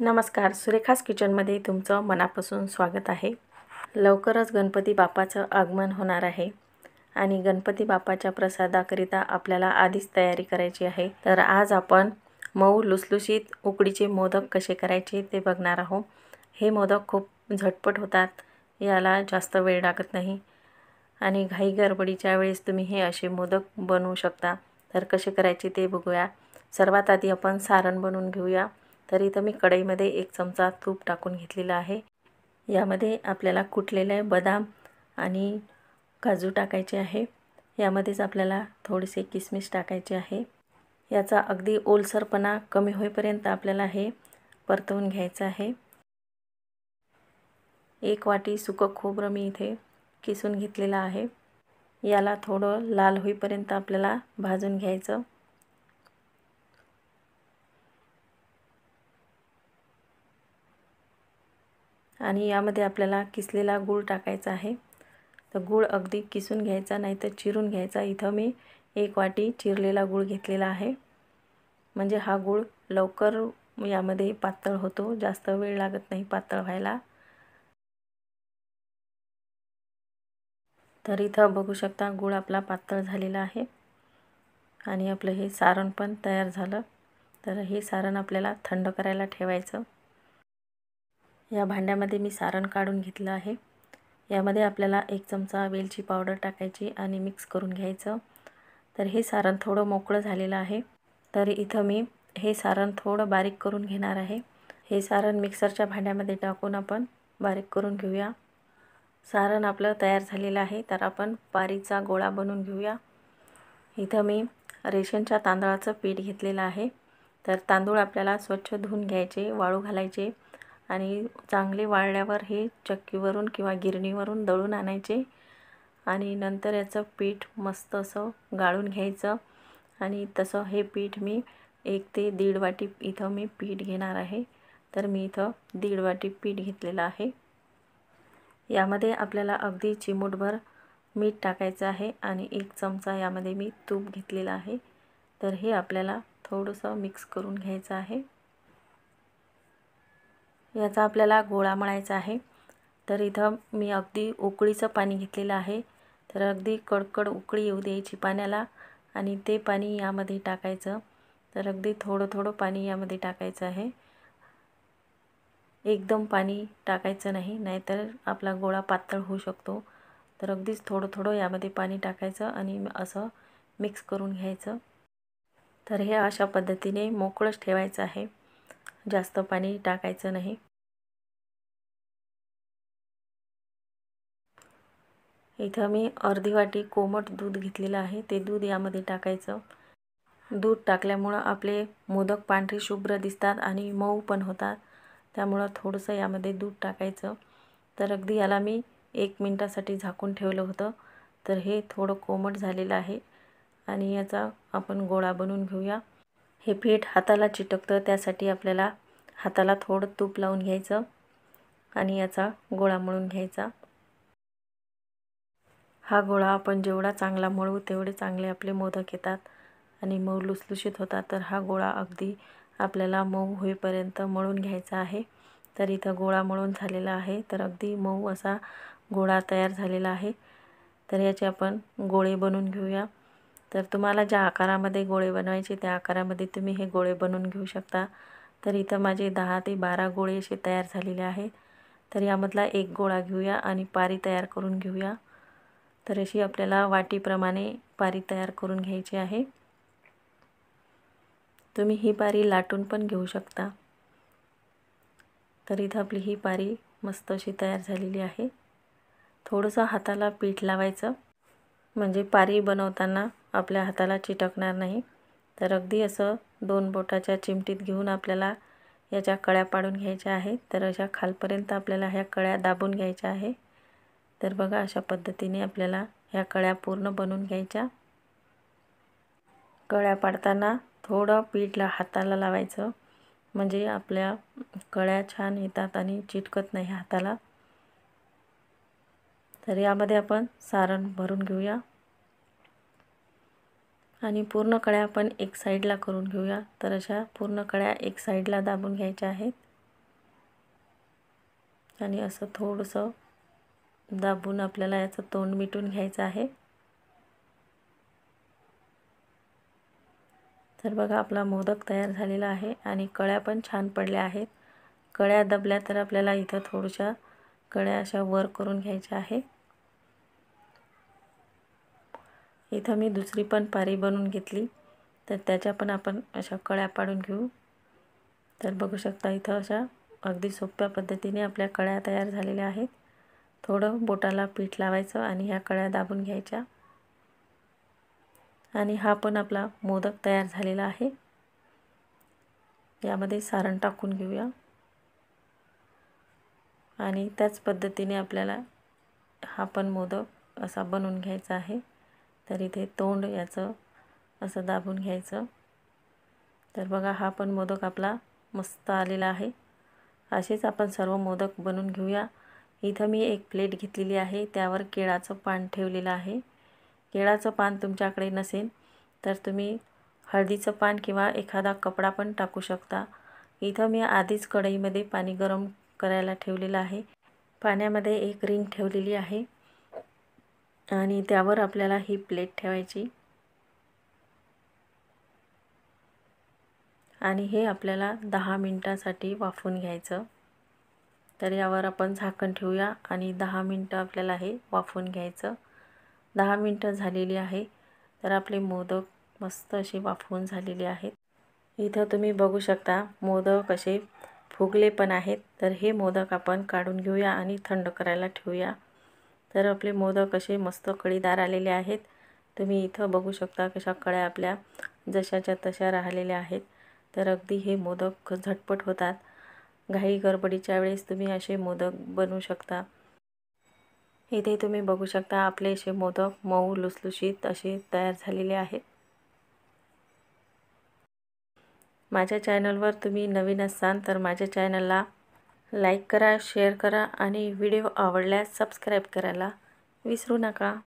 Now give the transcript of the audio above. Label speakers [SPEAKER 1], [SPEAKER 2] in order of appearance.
[SPEAKER 1] नमस्कार सुरेखास किचनमध्ये तुमचं मनापासून स्वागत आहे लवकरच गणपती बाप्पाचं आगमन होणार आहे आणि गणपती बाप्पाच्या प्रसादाकरिता आपल्याला आधीच तयारी करायची आहे तर आज आपण मऊ लुसलुशीत उकडीचे मोदक कसे करायचे ते बघणार आहोत हे मोदक खूप झटपट होतात याला जास्त वेळ लागत नाही आणि घाई गरबडीच्या वेळेस तुम्ही हे असे मोदक बनवू शकता तर कसे करायचे ते बघूया सर्वात आधी आपण सारण बनवून घेऊया तर इथं मी कढईमध्ये एक चमचा तूप टाकून घेतलेला आहे यामध्ये आपल्याला कुटलेले बदाम आणि काजू टाकायचे आहे यामध्येच आपल्याला थोडेसे किसमिस टाकायचे आहे याचा अगदी ओलसरपणा कमी होईपर्यंत आपल्याला हे परतवून घ्यायचं आहे एक वाटी सुकं खोबरं मी इथे किसून घेतलेलं आहे याला थोडं लाल होईपर्यंत आपल्याला भाजून घ्यायचं आणि यामध्ये आपल्याला किसलेला गूळ टाकायचा आहे तर गूळ अगदी किसून घ्यायचा नाही तर चिरून घ्यायचा इथं मी एक वाटी चिरलेला गूळ घेतलेला आहे म्हणजे हा गूळ लवकर यामध्ये पातळ होतो जास्त वेळ लागत नाही पातळ व्हायला तर इथं बघू शकता गूळ आपला पातळ झालेला आहे आणि आपलं हे सारण पण तयार झालं तर हे सारण आपल्याला थंड करायला ठेवायचं या भांड्यामध्ये मी सारण काढून घेतलं आहे यामध्ये आपल्याला एक चमचा वेलची पावडर टाकायची आणि मिक्स करून घ्यायचं तर हे सारण थोडं मोकळं झालेलं आहे तर इथं मी हे सारण थोडं बारीक करून घेणार आहे हे सारण मिक्सरच्या भांड्यामध्ये टाकून आपण बारीक करून घेऊया सारण आपलं तयार झालेलं आहे तर आपण पारीचा गोळा बनवून घेऊया इथं मी रेशनच्या तांदळाचं पीठ घेतलेलं आहे तर तांदूळ आपल्याला स्वच्छ धुवून घ्यायचे वाळू घालायचे आणि चांगले वाळल्यावर हे चक्कीवरून किंवा गिरणीवरून दळून आणायचे आणि नंतर याचं पीठ मस्त असं गाळून घ्यायचं आणि तसं हे पीठ मी एक ते दीड वाटी इथं मी पीठ घेणार आहे तर मी इथं दीड वाटी पीठ घेतलेलं आहे यामध्ये आपल्याला अगदी चिमूटभर मीठ टाकायचं आहे आणि एक चमचा यामध्ये मी तूप घेतलेला आहे तर हे आपल्याला थोडंसं मिक्स करून घ्यायचं आहे याचा आपल्याला गोळा मळायचा आहे तर इथं मी अगदी उकळीचं पाणी घेतलेलं आहे तर अगदी कडकड उकळी येऊ द्यायची पाण्याला आणि ते पाणी यामध्ये टाकायचं तर अगदी थोडं थोडं पाणी यामध्ये टाकायचं आहे एकदम पाणी टाकायचं नाही नाहीतर आपला गोळा पातळ होऊ शकतो तर अगदीच थोडं थोडं यामध्ये पाणी टाकायचं आणि असं मिक्स करून घ्यायचं तर हे अशा पद्धतीने मोकळंच ठेवायचं आहे जास्त पाणी टाकायचं नाही इथं मी अर्धी वाटी कोमट दूध घेतलेलं आहे ते दूध यामध्ये टाकायचं दूध टाकल्यामुळं आपले मोदक पांढरे शुभ्र दिसतात आणि मऊ पण होतात त्यामुळं थोडंसं यामध्ये दूध टाकायचं तर अगदी याला मी एक मिनटासाठी झाकून ठेवलं होतं तर हे थोडं कोमट झालेलं आहे आणि याचा आपण गोळा बनवून घेऊया हे पीठ हाताला चिटकतं त्यासाठी आपल्याला हाताला थोडं तूप लावून घ्यायचं आणि याचा गोळा मळून घ्यायचा हा गोळा आपण जेवढा चांगला मळू तेवढे चांगले आपले मोदक येतात आणि मऊ लुसलुशीत होता तर हा गोळा अगदी आपल्याला मऊ होईपर्यंत मळून घ्यायचा आहे तर इथं गोळा मळून झालेला आहे तर अगदी मऊ असा गोळा तयार झालेला आहे तर याचे आपण गोळे बनवून घेऊया तर तुम्हाला ज्या आकारामध्ये गोळे बनवायचे त्या आकारामध्ये तुम्ही हे गोळे बनवून घेऊ शकता तर इथं माझे दहा ते बारा गोळे असे तयार झालेले आहेत तर यामधला एक गोळा घेऊया आणि पारी तयार करून घेऊया तर अशी आपल्याला वाटीप्रमाणे पारी तयार करून घ्यायची आहे तुम्ही ही पारी लाटून पण घेऊ शकता तर इथं आपली ही पारी मस्त अशी तयार झालेली आहे थोडंसं हाताला पीठ लावायचं म्हणजे पारी बनवताना आपल्या हाताला चिटकणार नाही तर अगदी असं दोन बोटाच्या चिमटीत घेऊन आपल्याला याच्या कळ्या पाडून घ्यायच्या आहेत तर अशा खालपर्यंत आपल्याला ह्या कळ्या दाबून घ्यायच्या आहे तर बघा अशा पद्धतीने आपल्याला ह्या कळ्या पूर्ण बनवून घ्यायच्या कळ्या पाडताना थोडं पीठला हाताला लावायचं म्हणजे आपल्या कळ्या छान येतात आणि चिटकत नाही हाताला तर यामध्ये आपण सारण भरून घेऊया आणि पूर्ण कळ्या आपण एक साईडला करून घेऊया तर अशा पूर्ण कळ्या एक साईडला दाबून घ्यायच्या आहेत आणि असं थोडंसं दाबून आपल्याला याचं तोंड मिटून घ्यायचं आहे तर बघा आपला मोदक तयार झालेला आहे आणि कळ्या पण छान पडल्या आहेत कळ्या दबल्या तर आपल्याला इथं थोड्याशा कळ्या अशा वर करून घ्यायच्या आहेत इथं मी दुसरी पण पारी बनवून घेतली तर त्याच्या पण आपण अशा कळ्या पाडून घेऊ तर बघू शकता इथं अशा अगदी सोप्या पद्धतीने आपल्या कळ्या तयार झालेल्या आहेत थोडं बोटाला पीठ लावायचं आणि ह्या कळ्या दाबून घ्यायच्या आणि हा पण आपला मोदक तयार झालेला आहे यामध्ये सारण टाकून घेऊया आणि त्याच पद्धतीने आपल्याला हा पण मोदक असा बनवून घ्यायचा आहे तर इथे तोंड याचं असं दाबून घ्यायचं तर बघा हा पण मोदक आपला मस्त आलेला आहे असेच आपण सर्व मोदक बनवून घेऊया इथं मी एक प्लेट घेतलेली आहे त्यावर केळाचं पान ठेवलेलं आहे केळाचं पान तुमच्याकडे नसेल तर तुम्ही हळदीचं पान किंवा एखादा कपडा पण टाकू शकता इथं मी आधीच कढईमध्ये पाणी गरम करायला ठेवलेलं आहे पाण्यामध्ये एक रिंग ठेवलेली आहे आणि त्यावर आपल्याला ही प्लेट ठेवायची आणि हे आपल्याला दहा मिनटासाठी वाफून घ्यायचं तर यावर आपण झाकण ठेवूया आणि दहा मिनटं आपल्याला हे वाफून घ्यायचं दहा मिनटं झालेली आहे तर आपले मोदक मस्त असे वाफवून झालेले आहेत इथं तुम्ही बघू शकता मोदक असे फुगले पण आहेत तर हे मोदक आपण काढून घेऊया आणि थंड करायला ठेवूया तर आपले मोदक असे मस्त कळीदार आलेले आहेत तुम्ही इथं बघू शकता कशा कळ्या आपल्या जशाच्या तशा राहिलेल्या आहेत तर अगदी हे मोदक झटपट होतात घाई गडबडीच्या वेळेस तुम्ही असे मोदक बनवू शकता इथे तुम्ही बघू शकता आपले असे मोदक मऊ लुसलुशीत असे तयार झालेले आहेत माझ्या चॅनलवर तुम्ही नवीन असाल तर माझ्या चॅनलला लाईक करा शेअर करा आणि व्हिडिओ आवडल्यास सबस्क्राईब करायला विसरू नका